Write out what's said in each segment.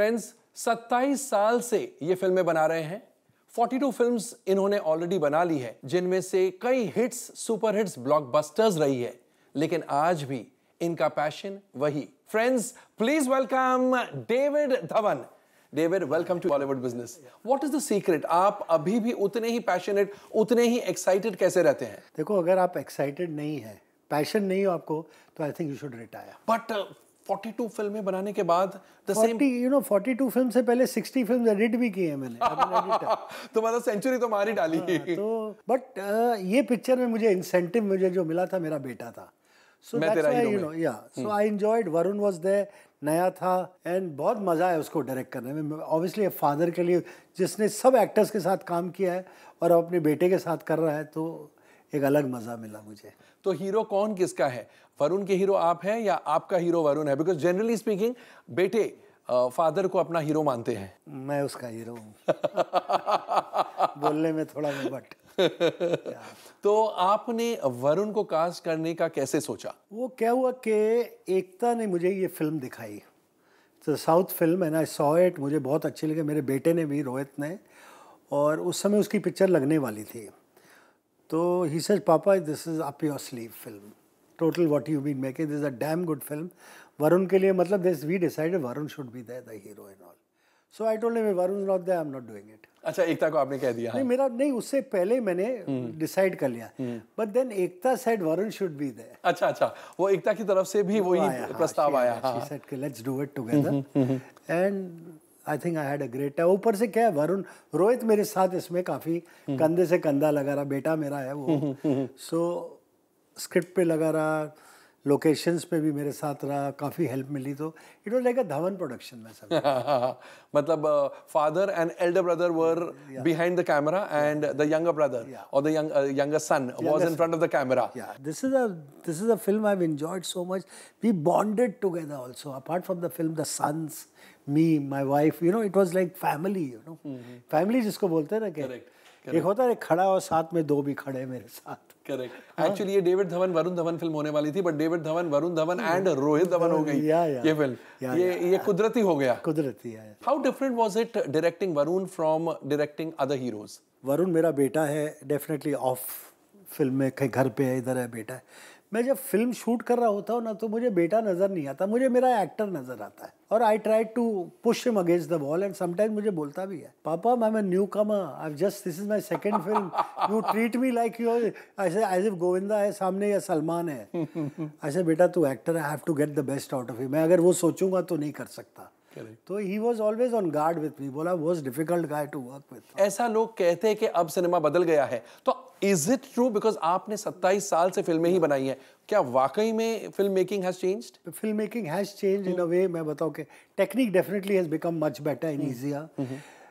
Friends सत्ताईस साल से ये फिल्में बना रहे हैं 42 फिल्म्स इन्होंने ऑलरेडी बना ली है जिनमें से कई हिट्स सुपर हिट्स ब्लॉकबस्टर्स रही है लेकिन आज भी इनका पैशन वही friends please welcome David Dhawan David welcome to Bollywood business what is the secret आप अभी भी उतने ही पैशनेट उतने ही एक्साइटेड कैसे रहते हैं देखो अगर आप एक्साइटेड नहीं है पैशन नहीं हो आपको तो I think you should retire but 42 फिल्में बनाने के बाद द सेम यू नो 42 फिल्म से पहले 60 फिल्म एडिट भी की है मैंने तो मतलब सेंचुरी तो मार ही डाली तो बट ये पिक्चर में मुझे इंसेंटिव मुझे जो मिला था मेरा बेटा था so that's why you know yeah so I enjoyed Varun was there नया था एंड बहुत मज़ा आया उसको डायरेक्ट करने में ऑब्वियसली फादर के लिए जिसने सब एक्टर्स के साथ काम किया है और अपने बेटे के साथ कर रहा है तो एक अलग मज़ा मिला मुझे तो हीरो कौन किसका है वरुण के हीरो आप हैं या आपका हीरो वरुण है बिकॉज जनरली स्पीकिंग बेटे फादर को अपना हीरो मानते हैं मैं उसका हीरो हूँ बोलने में थोड़ा मैं बट तो आपने वरुण को कास्ट करने का कैसे सोचा वो क्या हुआ कि एकता ने मुझे ये फिल्म दिखाई तो south film and I saw it मुझे बहुत अच्छी लगी मेरे बेटे ने भी रोहित ने और उस समय उसकी पिक्चर लगने वाली थी तो he says papa this is up your sleeve film total what you been making this a damn good film Varun के लिए मतलब this we decided Varun should be the hero in all so I told Varun not they I am not doing it अच्छा एकता को आपने कह दिया नहीं हाँ। मेरा नहीं उससे पहले मैंने डिसाइड हम्म। कर लिया but hmm. Then Ekta said Varun should be there अच्छा अच्छा वो एकता की तरफ से भी वही हाँ, प्रस्ताव आया she said let's do it together and I think I had a great time ऊपर से क्या है वरुण रोहित मेरे साथ इसमें काफ़ी कंधे से कंधा लगा रहा बेटा मेरा है वो सो स्क्रिप्ट पे लगा रहा लोकेशंस पे भी मेरे साथ रहा काफ़ी हेल्प मिली तो it was like a Dhawan production में सर मतलब father and elder brother were behind the camera and the younger brother और the younger son was in front of the camera this is a this is a film I enjoyed so much we bonded together also apart from the film the sons me my wife you know it was like family you know family जिसको बोलते हैं ना कि एक होता है खड़ा और साथ में दो भी खड़े मेरे साथ करेक्ट एक्चुअली हाँ। ये डेविड धवन वरुण धवन फिल्म होने वाली थी but David Dhawan Varun Dhawan and Rohit Dhawan हो गई ये फिल्म ये ये कुदरती हो गया कुदरती है how different was it directing Varun from directing other heroes Varun मेरा बेटा है डेफिनेटली ऑफ फिल्म में कहीं घर पे है इधर है बेटा है मैं जब फिल्म शूट कर रहा होता हूँ ना तो मुझे बेटा नज़र नहीं आता मुझे मेरा एक्टर नज़र आता है और I try to push him against the wall and sometime मुझे बोलता भी है papa I'm a newcomer I just this is my second film you treat me like your ऐसे एज इफ गोविंदा है सामने या सलमान है ऐसे बेटा तू actor I have to get the best out of you मैं अगर वो सोचूंगा तो नहीं कर सकता तो he was always on guard with me बोला was difficult guy to work with ऐसा लोग कहते हैं कि अब सिनेमा बदल गया है तो इज इट ट्रू बिकॉज आपने 27 साल से फिल्में ही बनाई हैं क्या वाकई में film making has changed film making has changed in a way मैं बताऊं कि technique definitely has become much better and easier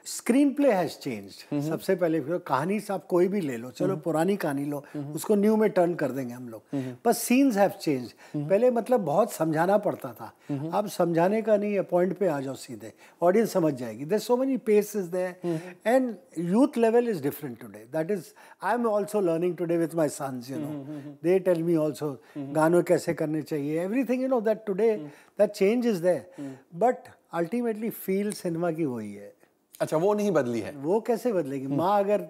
screenplay has change सबसे पहले फिर कहानी से आप कोई भी ले लो चलो mm-hmm. पुरानी कहानी लो mm-hmm. उसको न्यू में टर्न कर देंगे हम लोग mm-hmm. बस सीन्स हैव चेंज पहले मतलब बहुत समझाना पड़ता था आप समझाने का नहीं है पॉइंट पे आ जाओ सीधे ऑडियंस समझ जाएगी there so many pace is there and youth level is different today that is I am also learning today with my sons you know they tell me also गानों कैसे करने चाहिए everything you know that today that change is there but ultimately feel cinema की वही है अच्छा वो नहीं बदली है वो कैसे बदलेगी हम्म। माँ अगर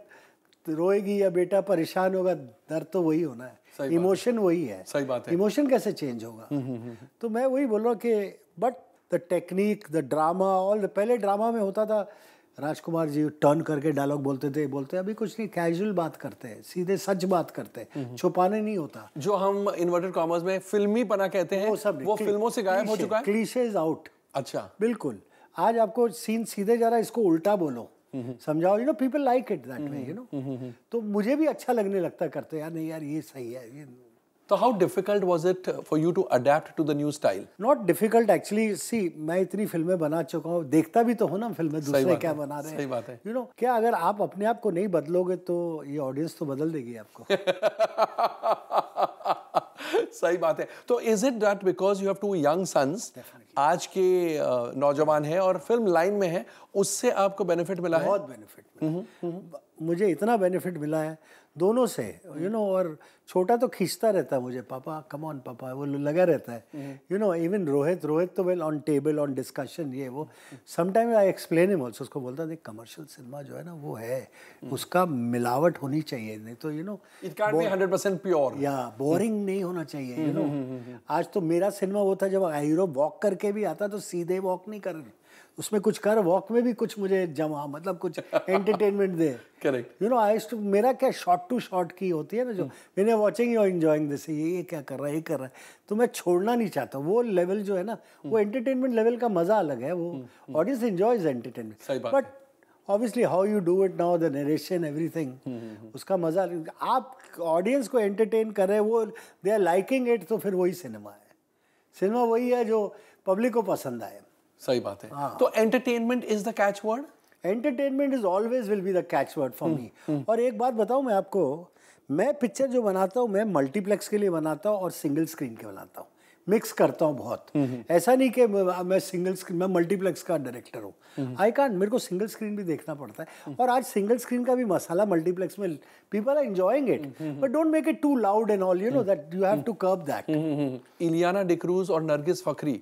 रोएगी या बेटा परेशान होगा दर्द तो वही होना है इमोशन वही है सही बात है इमोशन कैसे चेंज होगा हम्म, हम्म, तो मैं वही बोल रहा हूँ कि but the technique the drama all पहले ड्रामा में होता था राजकुमार जी टर्न करके डायलॉग बोलते थे बोलते अभी कुछ नहीं कैजुअल बात करते हैं सीधे सच बात करते हैं छुपाने नहीं होता जो हम इन्वर्टेड कॉमर्स में फिल्मी पना कहते हैं वो सब वो फिल्मों से गायब हो चुका है क्लीशेज आउट अच्छा बिल्कुल आज आपको सीन सीधे जा रहा है इसको उल्टा बोलो समझाओ you know people like it that way you know तो मुझे भी अच्छा लगने लगता करते यार नहीं यार ये सही है ये तो how difficult was it for you to adapt to the new style not difficult actually see मैं इतनी फिल्में बना चुका हूँ देखता भी तो हूँ ना फिल्में दूसरे क्या बना रहे हैं यू नो क्या अगर आप अपने आप को नहीं बदलोगे तो ये ऑडियंस तो बदल देगी आपको सही बात है तो is it that because you have two young sons आज के नौजवान है और फिल्म लाइन में है उससे आपको बेनिफिट मिला बहुत है बहुत बेनिफिट मिला हम्म, हम्म। मुझे इतना बेनिफिट मिला है दोनों से यू नो know, और छोटा तो खींचता रहता है मुझे पापा कम ऑन पापा वो लगा रहता है you know even Rohit Rohit तो well on table on discussion ये वो sometime I explain him also उसको बोलता देख कमर्शियल सिनेमा जो है ना वो है mm. उसका मिलावट होनी चाहिए नहीं तो you know hundred percent pure या बोरिंग mm. नहीं होना चाहिए you know mm-hmm, mm-hmm, mm-hmm, आज तो मेरा सिनेमा वो था जब हीरो वॉक करके भी आता तो सीधे वॉक नहीं कर रहे उसमें कुछ कर वॉक में भी कुछ मुझे जमा मतलब कुछ एंटरटेनमेंट दे correct you know I too मेरा क्या शॉर्ट टू शॉर्ट की होती है ना जो hmm. मैंने वॉचिंग यू एंजॉइंग दिस ये ये क्या कर रहा है ये कर रहा है तो मैं छोड़ना नहीं चाहता वो लेवल जो है ना वो एंटरटेनमेंट hmm. लेवल का मजा अलग है वो audience enjoys entertainment but obviously how you do it now the narration everything उसका मजा आप ऑडियंस को एंटरटेन कर रहे हैं वो दे आर लाइकिंग इट तो फिर वही सिनेमा है सिनेमा वही है जो पब्लिक को पसंद आए सही बात है हाँ। तो entertainment is the catch word entertainment is always will be the catch word for me और एक बात बताऊं मैं आपको मैं पिक्चर जो बनाता हूँ मैं मल्टीप्लेक्स के लिए बनाता हूँ और सिंगल स्क्रीन के बनाता हूँ मिक्स करता हूँ बहुत हम्म, हम्म। ऐसा नहीं कि मैं सिंगल स्क्रीन मैं मल्टीप्लेक्स का डायरेक्टर हूँ आई कान मेरे को सिंगल स्क्रीन भी देखना पड़ता है हम्म। और आज सिंगल स्क्रीन का भी मसाला मल्टीप्लेक्स में people are enjoying it but don't make it too loud and all you know that you have to curb that Ileana D'Cruz और नरगिस फखरी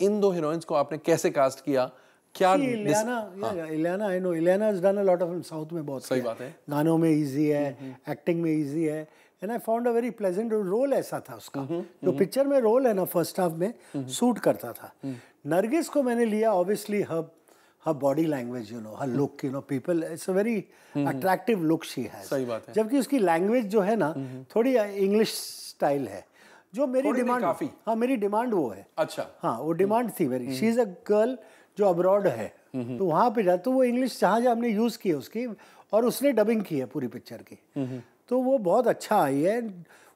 इन दो हीरोइंस को आपने कैसे कास्ट किया क्या इलियाना आई हाँ। No Ileana is done a lot of south में बहुत सही बात है गानों में इजी है एक्टिंग हम्म, हम्म। में इजी है and I found a very pleasant role ऐसा था उसका हम्म, जो पिक्चर में रोल है ना फर्स्ट हाफ में सूट करता था नरगिस को मैंने लिया ऑब्वियसली हब her body language you know her look you know people it's a very attractive look she है जबकि उसकी लैंग्वेज जो है ना थोड़ी इंग्लिश स्टाइल है जो मेरी डिमांड काफी हाँ मेरी डिमांड वो है अच्छा हाँ वो डिमांड थी मेरी शी इज़ अ गर्ल जो अब्रॉड है तो वहाँ पे जाते तो वो इंग्लिश जहाँ जहाँ हमने यूज़ की है उसकी और उसने डबिंग की है पूरी पिक्चर की तो वो बहुत अच्छा आई है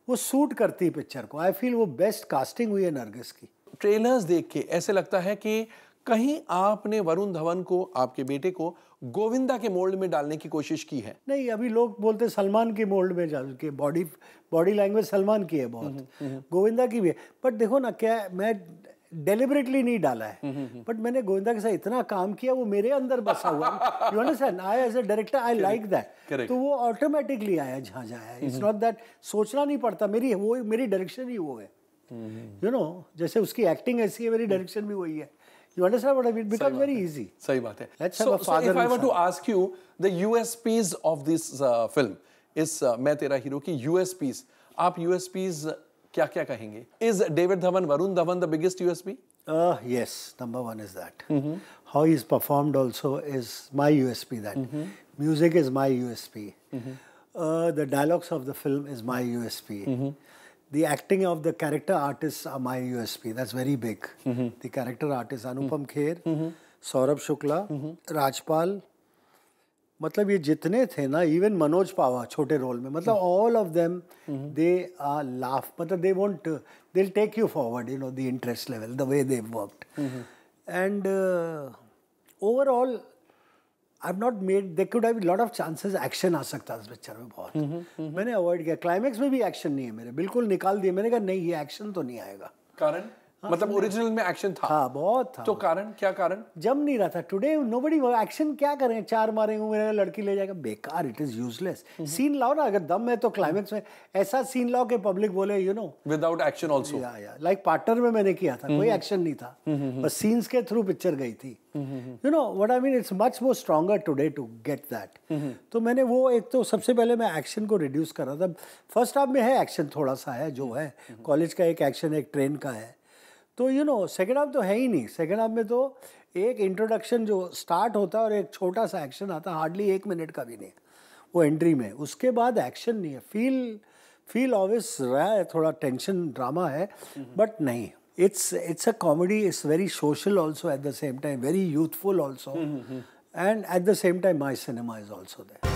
वो सूट करती है पिक्चर को आई फील वो बेस्ट कास्टिंग हुई है नरगिस की ट्रेलर्स देख के ऐसे लगता है कि कहीं आपने वरुण धवन को आपके बेटे को गोविंदा के मोल्ड में डालने की कोशिश की है नहीं अभी लोग बोलते सलमान के मोल्ड में जा के बॉडी बॉडी लैंग्वेज सलमान की है बहुत हम्म, हम्म, हम्म। गोविंदा की भी है बट देखो ना क्या मैं डेलिबरेटली नहीं डाला है बट मैंने गोविंदा के साथ इतना काम किया वो मेरे अंदर बसा हुआ you understand I as a director I like that तो वो ऑटोमेटिकली आया जहाँ आया इट्स नॉट दैट सोचना नहीं पड़ता मेरी वो मेरी डायरेक्शन ही वो है यू नो जैसे उसकी एक्टिंग ऐसी है मेरी डायरेक्शन भी वही है You understand what I mean? It becomes very easy. Sahi baat hai. Let's so, have a father. So if I were to ask you the USPs of this uh, film, is uh, मैं तेरा hero की USPs, आप USPs क्या क्या कहेंगे? Is David Dhawan, Varun Dhawan the biggest USP? Uh, yes, number one is that. Mm-hmm. How he's performed also is my USP. That mm-hmm. music is my USP. Mm-hmm. Uh, the dialogues of the film is my USP. Mm -hmm. the acting of the character artists are my USP. That's very big. Mm -hmm. The character artists Anupam mm-hmm. Kher, mm -hmm. Saurabh Shukla, mm -hmm. Rajpal. मतलब ये जितने थे ना even Manoj पावा छोटे role में मतलब all of them they are laugh मतलब they won't they take you forward you know the interest level the way they worked and overall I not made they could have lot of chances action आ सकता इस picture में बहुत मैंने avoid किया climax में भी एक्शन नहीं है मेरे बिल्कुल निकाल दिए मैंने कहा नहीं ये एक्शन तो नहीं आएगा कारण हाँ, मतलब ओरिजिनल में एक्शन था हाँ बहुत था तो कारण क्या कारण जम नहीं रहा था टुडे नोबडी एक्शन क्या करें चार मारेंगे मेरा लड़की ले जाएगा बेकार इट इज यूजलेस सीन लाओ ना अगर दम है तो क्लाइमेक्स में ऐसा सीन लाओ कि पब्लिक बोले you know without action also yeah yeah like partner में मैंने किया था कोई एक्शन हम्म। नहीं था हम्म, हम्म, बस सीन्स के थ्रू पिक्चर गई थी you know what I mean it's much more stronger today to get that तो मैंने वो एक तो सबसे पहले मैं एक्शन को रिड्यूस कर रहा था फर्स्ट हाफ में है एक्शन थोड़ा सा है जो है कॉलेज का एक एक्शन एक ट्रेन का है तो यू नो सेकेंड हाफ तो है ही नहीं सेकेंड हाफ में तो एक इंट्रोडक्शन जो स्टार्ट होता है और एक छोटा सा एक्शन आता है हार्डली एक मिनट का भी नहीं वो एंट्री में उसके बाद एक्शन नहीं है फील फील ऑलवेज रहा है थोड़ा टेंशन ड्रामा है बट हम्म। नहीं it's it's a comedy it's very social also at the same time very youthful also and at the same time my cinema is also that